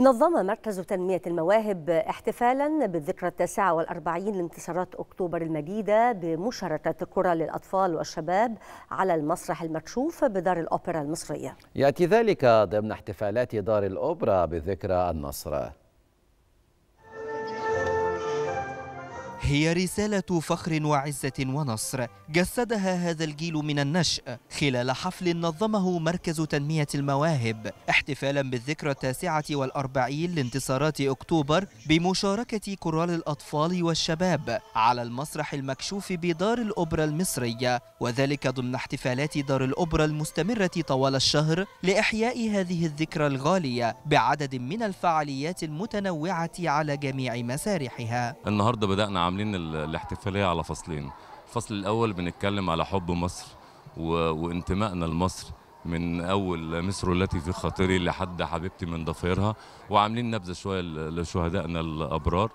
نظم مركز تنمية المواهب احتفالا بالذكرى التاسعة والأربعين لانتصارات أكتوبر المجيدة بمشاركة كرة للأطفال والشباب على المسرح المكشوف بدار الأوبرا المصرية يأتي ذلك ضمن احتفالات دار الأوبرا بذكرى النصر هي رسالة فخر وعزة ونصر جسدها هذا الجيل من النشأ خلال حفل نظمه مركز تنمية المواهب احتفالا بالذكرى التاسعة والأربعين لانتصارات أكتوبر بمشاركة كورال الأطفال والشباب على المسرح المكشوف بدار الأوبرا المصرية وذلك ضمن احتفالات دار الأوبرا المستمرة طوال الشهر لإحياء هذه الذكرى الغالية بعدد من الفعاليات المتنوعة على جميع مسارحها النهاردة بدأنا عاملين الاحتفاليه على فصلين الفصل الاول بنتكلم على حب مصر و... وانتمائنا لمصر من اول مصر التي في خاطري لحد حبيبتي من ضفيرها وعاملين نبذه شويه لشهدائنا الابرار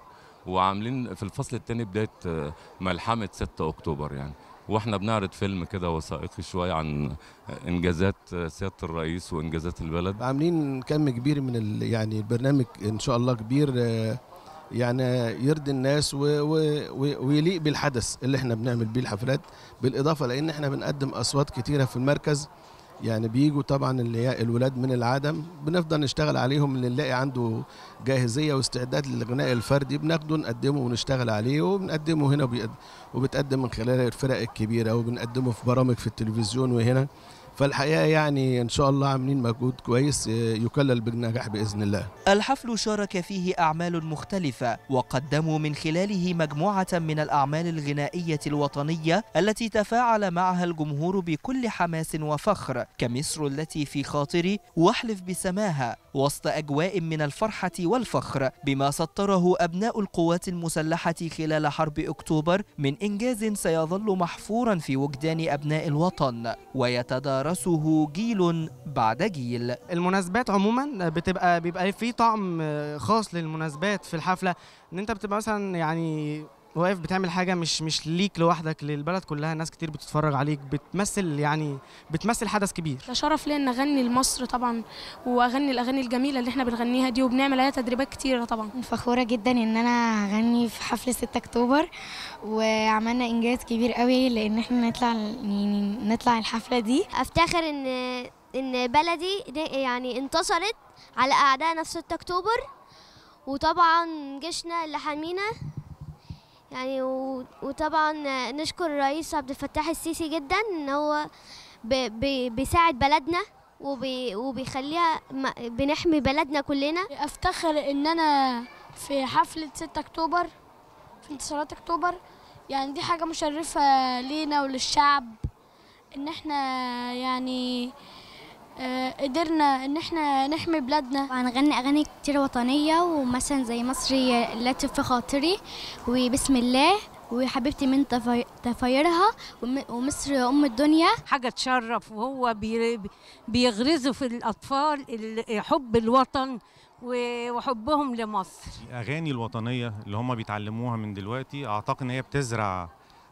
وعاملين في الفصل الثاني بدايه آه، ملحمه 6 اكتوبر يعني واحنا بنعرض فيلم كده وثائقي شويه عن آه، انجازات آه، سياده الرئيس وانجازات البلد عاملين كم كبير من ال... يعني البرنامج ان شاء الله كبير يعني يرضي الناس و... و... ويليق بالحدث اللي احنا بنعمل بيه الحفلات بالاضافه لان احنا بنقدم اصوات كتيره في المركز يعني بيجوا طبعا اللي هي الولاد من العدم بنفضل نشتغل عليهم اللي نلاقي عنده جاهزيه واستعداد للغناء الفردي بناخده نقدمه ونشتغل عليه وبنقدمه هنا وبيقدم وبتقدم من خلال الفرق الكبيره وبنقدمه في برامج في التلفزيون وهنا فالحقيقه يعني ان شاء الله عاملين مجهود كويس آه، يكلل بالنجاح باذن الله. الحفل شارك فيه اعمال مختلفه وقدموا من خلاله مجموعه من الاعمال الغنائيه الوطنيه التي تفاعل معها الجمهور بكل حماس وفخر كمصر التي في خاطري واحلف بسماها وسط اجواء من الفرحه والفخر بما سطره ابناء القوات المسلحه خلال حرب اكتوبر من انجاز سيظل محفورا في وجدان ابناء الوطن ويتدارى يتوارثه جيل بعد جيل المناسبات عموما بتبقى بيبقى في طعم خاص للمناسبات في الحفله ان انت بتبقى مثلا يعني واقف بتعمل حاجه مش مش ليك لوحدك للبلد كلها ناس كتير بتتفرج عليك بتمثل يعني بتمثل حدث كبير ده شرف ليا ان اغني لمصر طبعا واغني الاغاني الجميله اللي احنا بنغنيها دي وبنعمل عليها تدريبات كتيره طبعا فخوره جدا ان انا اغني في حفل 6 اكتوبر وعملنا انجاز كبير قوي لان احنا نطلع يعني نطلع الحفله دي افتخر ان ان بلدي يعني انتصرت على اعدائنا في 6 اكتوبر وطبعا جيشنا اللي حامينا يعني وطبعا نشكر الرئيس عبد الفتاح السيسي جدا ان هو بي بيساعد بلدنا وبي وبيخليها بنحمي بلدنا كلنا افتخر ان انا في حفله 6 اكتوبر في انتصارات اكتوبر يعني دي حاجه مشرفه لينا وللشعب ان احنا يعني آه، قدرنا ان احنا نحمي بلادنا هنغني اغاني كتير وطنيه ومثلا زي مصري لا تف خاطري وبسم الله وحبيبتي من تفايرها ومصر ام الدنيا حاجه تشرف وهو بيغرزوا في الاطفال حب الوطن وحبهم لمصر الاغاني الوطنيه اللي هم بيتعلموها من دلوقتي اعتقد ان هي بتزرع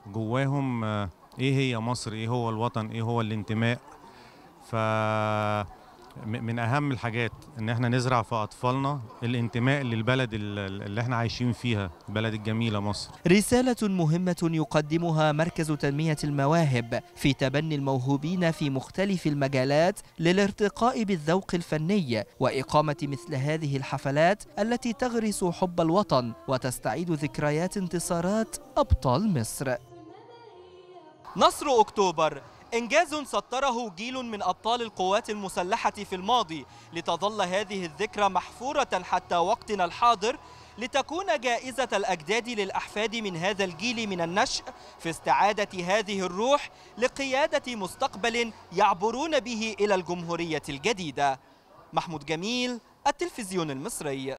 جواهم آه، ايه هي مصر ايه هو الوطن ايه هو الانتماء ف من اهم الحاجات ان احنا نزرع في اطفالنا الانتماء للبلد اللي احنا عايشين فيها البلد الجميله مصر رساله مهمه يقدمها مركز تنميه المواهب في تبني الموهوبين في مختلف المجالات للارتقاء بالذوق الفني واقامه مثل هذه الحفلات التي تغرس حب الوطن وتستعيد ذكريات انتصارات ابطال مصر نصر اكتوبر إنجاز سطره جيل من أبطال القوات المسلحة في الماضي لتظل هذه الذكرى محفورة حتى وقتنا الحاضر لتكون جائزة الأجداد للأحفاد من هذا الجيل من النشء في استعادة هذه الروح لقيادة مستقبل يعبرون به إلى الجمهورية الجديدة محمود جميل التلفزيون المصري